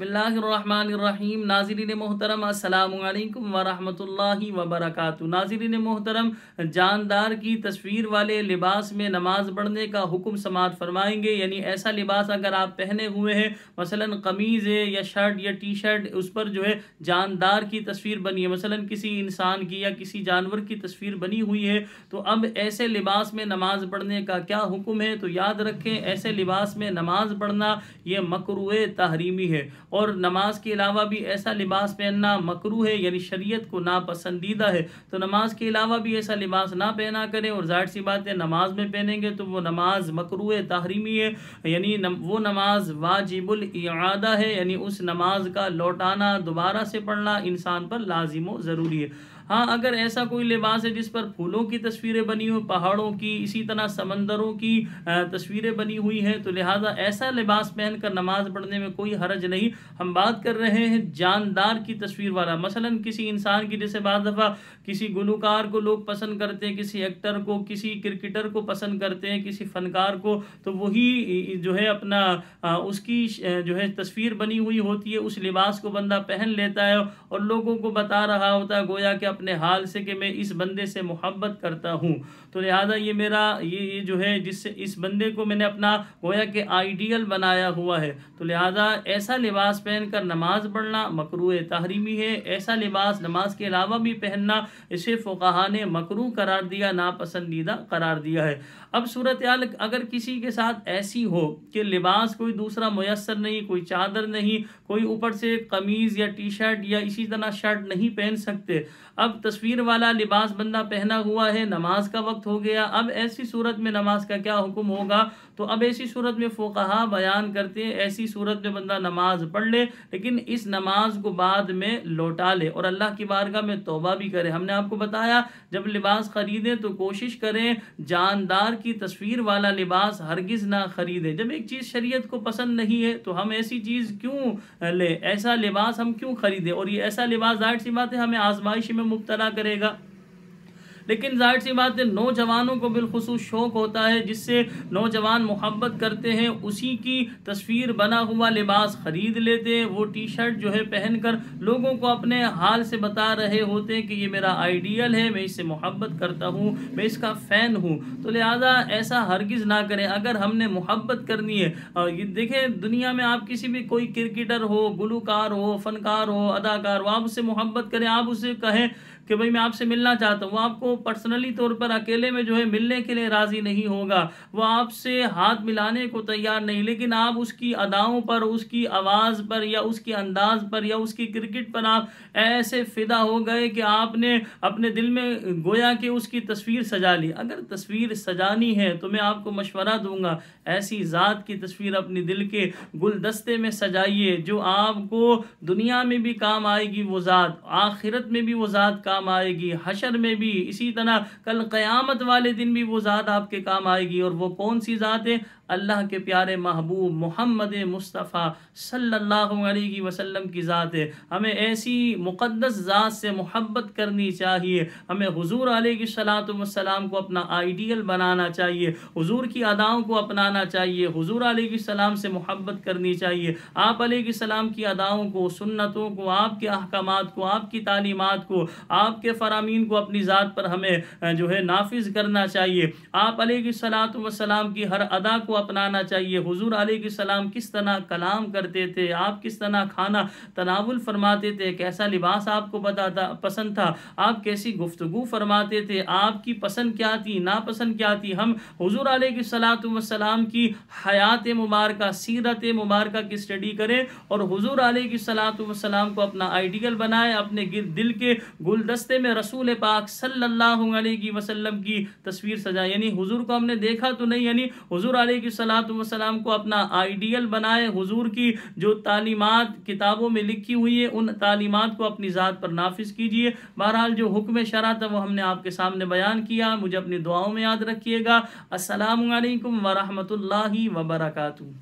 बसमीम नाजरीन मोहतरम असलकम वरहमल वबरक नाजरीन मोहतरम जानदार की तस्वीर वाले लिबास में नमाज़ पढ़ने का हुक्म समात फरमाएंगे यानी ऐसा लिबास अगर आप पहने हुए हैं मसला कमीज़ है या शर्ट या टी शर्ट उस पर जो है जानदार की तस्वीर बनी है मसला किसी इंसान की या किसी जानवर की तस्वीर बनी हुई है तो अब ऐसे लिबास में नमाज़ पढ़ने का क्या हुक्म है तो याद रखें ऐसे लिबास में नमाज़ पढ़ना ये मकरू तहरीमी है और नमाज के अलावा भी ऐसा लिबास पहनना मकरू है यानी शरीयत को नापसंदीदा है तो नमाज के अलावा भी ऐसा लिबास ना पहना करें और जाहिर सी बात है नमाज में पहनेंगे तो वो नमाज मकरू है तहरीमी है यानी नम, वो नमाज वाजिबुल इआदा है यानी उस नमाज का लौटाना दोबारा से पढ़ना इंसान पर लाजिम ज़रूरी है हाँ अगर ऐसा कोई लिबास है जिस पर फूलों की तस्वीरें बनी हुई पहाड़ों की इसी तरह समंदरों की तस्वीरें बनी हुई हैं तो लिहाजा ऐसा लिबास पहनकर नमाज पढ़ने में कोई हरज नहीं हम बात कर रहे हैं जानदार की तस्वीर वाला मसलन किसी इंसान की जैसे बार दफ़ा किसी गुलकार को लोग पसंद करते हैं किसी एक्टर को किसी क्रिकेटर को पसंद करते हैं किसी फनकार को तो वही जो है अपना उसकी जो है तस्वीर बनी हुई होती है उस लिबास को बंदा पहन लेता है और लोगों को बता रहा होता है गोया कि अपने हाल से कि मैं इस बंदे से मोहब्बत करता हूँ तो लिहाजा ये मेरा ये ये जो है जिससे इस बंदे को मैंने अपना गोया के आइडियल बनाया हुआ है तो लिहाजा ऐसा लिबास पहन कर नमाज पढ़ना मकरू तहरीमी है ऐसा लिबास नमाज के अलावा भी पहनना इसे फ़ुकाहा ने मकरू करार दिया नापसंदीदा करार दिया है अब सूरत अगर किसी के साथ ऐसी हो कि लिबास कोई दूसरा मैसर नहीं कोई चादर नहीं कोई ऊपर से कमीज़ या टी शर्ट या इसी तरह शर्ट नहीं पहन सकते अब अब तस्वीर वाला लिबास बंदा पहना हुआ है नमाज का वक्त हो गया अब ऐसी सूरत में नमाज का क्या हुक्म होगा तो अब ऐसी सूरत में फ़ोकहा बयान करते हैं ऐसी सूरत में बंदा नमाज पढ़ ले लेकिन इस नमाज को बाद में लौटा ले और अल्लाह की बारगाह में तोबा भी करे हमने आपको बताया जब लिबास ख़रीदें तो कोशिश करें जानदार की तस्वीर वाला लिबास हरगिज़ ना ख़रीदें जब एक चीज़ शरीयत को पसंद नहीं है तो हम ऐसी चीज़ क्यों लें ऐसा लिबास हम क्यों ख़रीदें और ये ऐसा लिबास जाहिर सी बात है हमें आजमाइश में मुबतला करेगा लेकिन जाहिर सी बात है नौजवानों को बिलखसूस शौक़ होता है जिससे नौजवान मोहब्बत करते हैं उसी की तस्वीर बना हुआ लिबास ख़रीद लेते हैं वो टी शर्ट जो है पहनकर लोगों को अपने हाल से बता रहे होते हैं कि ये मेरा आइडियल है मैं इससे मोहब्बत करता हूँ मैं इसका फ़ैन हूँ तो लिहाजा ऐसा हरगिज़ ना करें अगर हमने मोहब्बत करनी है और ये देखें दुनिया में आप किसी भी कोई क्रिकेटर हो गुलकार हो फनकार हो अदाकार हो आप उससे मोहब्बत करें आप उसे कहें कि भाई मैं आपसे मिलना चाहता हूँ वो आपको पर्सनली तौर पर अकेले में जो है मिलने के लिए राज़ी नहीं होगा वह आपसे हाथ मिलाने को तैयार नहीं लेकिन आप उसकी अदाओं पर उसकी आवाज़ पर या उसके अंदाज पर या उसकी क्रिकेट पर आप ऐसे फिदा हो गए कि आपने अपने दिल में गोया कि उसकी तस्वीर सजा ली अगर तस्वीर सजानी है तो मैं आपको मशवरा दूंगा ऐसी ज़ात की तस्वीर अपने दिल के गुलदस्ते में सजाइए जो आपको दुनिया में भी काम आएगी वो ज़ात आखिरत में भी वो ज़ात काम आएगी हशर में भी इसी इसी तरह कल क़यामत वाले दिन भी वो ज़ात आपके काम आएगी और वो कौन सी ज़ात है अल्लाह के प्यारे महबूब मोहम्मद मुस्तफ़ा सल्लल्लाहु अलैहि वसल्लम की ज़ात है हमें ऐसी मुक़दस ज़ात से मोहब्बत करनी चाहिए हमें हुजूर सलाम को अपना आइडियल बनाना चाहिए हुजूर की अदाओं को अपनाना चाहिए हुजूर सलाम से मोहब्बत करनी चाहिए आप सलाम की अदाओं को सुन्नतों को आपके अहकाम को आपकी तालीमत को आपके फरामीन को अपनी ज़ात पर हमें जो है नाफिज करना चाहिए आप सलाम की हर अदा को अपनाना चाहिए हुजूर सलाम किस तरह कलाम करते थे आप किस तरह खाना तनावुल फरमाते थे कैसा लिबास आपको पता था पसंद था आप कैसी गुफ्तु फरमाते थे आपकी पसंद क्या थी नापसंद क्या थी हम हजूर सलाम की हयात मुबारक सीरत मुबारक की स्टडी करें और हजूर सलाम को अपना आइडियल बनाए अपने दिल के गुलदस्ते में रसूल पाक सल्लल्लाहु अलैहि की तस्वीर सजाएं यानी हुजूर को हमने देखा तो नहीं यानी हुजूर वसलाम को अपना आइडियल बनाए हुजूर की जो तालीमत किताबों में लिखी हुई है उन तालीमत को अपनी ज़ात पर नाफिज कीजिए बहरहाल जो हुक्म शरा था वो हमने आपके सामने बयान किया मुझे अपनी दुआओं में याद रखिएगा असलकम वरहमल वबरकू